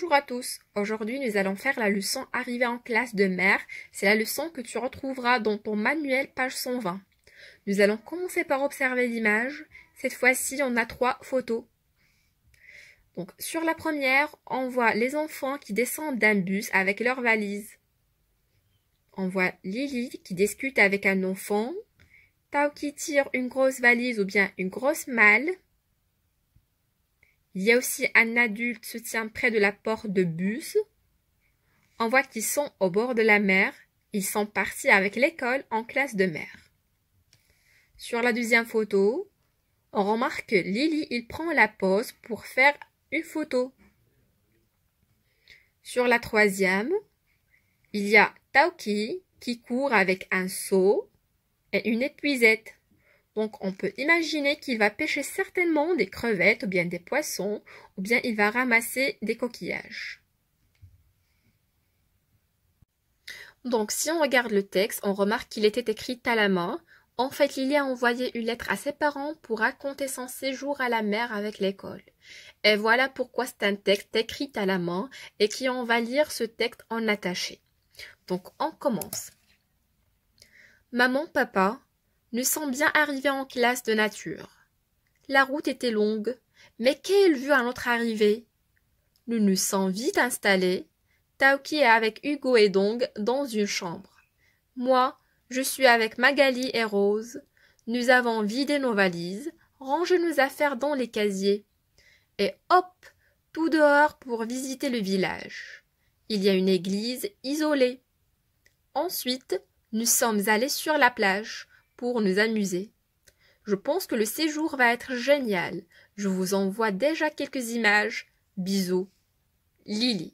Bonjour à tous, aujourd'hui nous allons faire la leçon arrivée en classe de mère, c'est la leçon que tu retrouveras dans ton manuel page 120. Nous allons commencer par observer l'image, cette fois-ci on a trois photos. Donc sur la première, on voit les enfants qui descendent d'un bus avec leurs valises. On voit Lily qui discute avec un enfant, Tao qui tire une grosse valise ou bien une grosse malle, il y a aussi un adulte se tient près de la porte de bus. On voit qu'ils sont au bord de la mer. Ils sont partis avec l'école en classe de mer. Sur la deuxième photo, on remarque que Lily, il prend la pause pour faire une photo. Sur la troisième, il y a Taoki qui court avec un seau et une épuisette. Donc on peut imaginer qu'il va pêcher certainement des crevettes ou bien des poissons ou bien il va ramasser des coquillages. Donc si on regarde le texte, on remarque qu'il était écrit à la main. En fait, Lily a envoyé une lettre à ses parents pour raconter son séjour à la mer avec l'école. Et voilà pourquoi c'est un texte écrit à la main et qui on va lire ce texte en attaché. Donc on commence. Maman, papa, nous sommes bien arrivés en classe de nature. La route était longue, mais quelle vue à notre arrivée Nous nous sommes vite installés, Taoki est avec Hugo et Dong dans une chambre. Moi, je suis avec Magali et Rose. Nous avons vidé nos valises, rangé nos affaires dans les casiers. Et hop, tout dehors pour visiter le village. Il y a une église isolée. Ensuite, nous sommes allés sur la plage, pour nous amuser. Je pense que le séjour va être génial. Je vous envoie déjà quelques images. Bisous. Lily.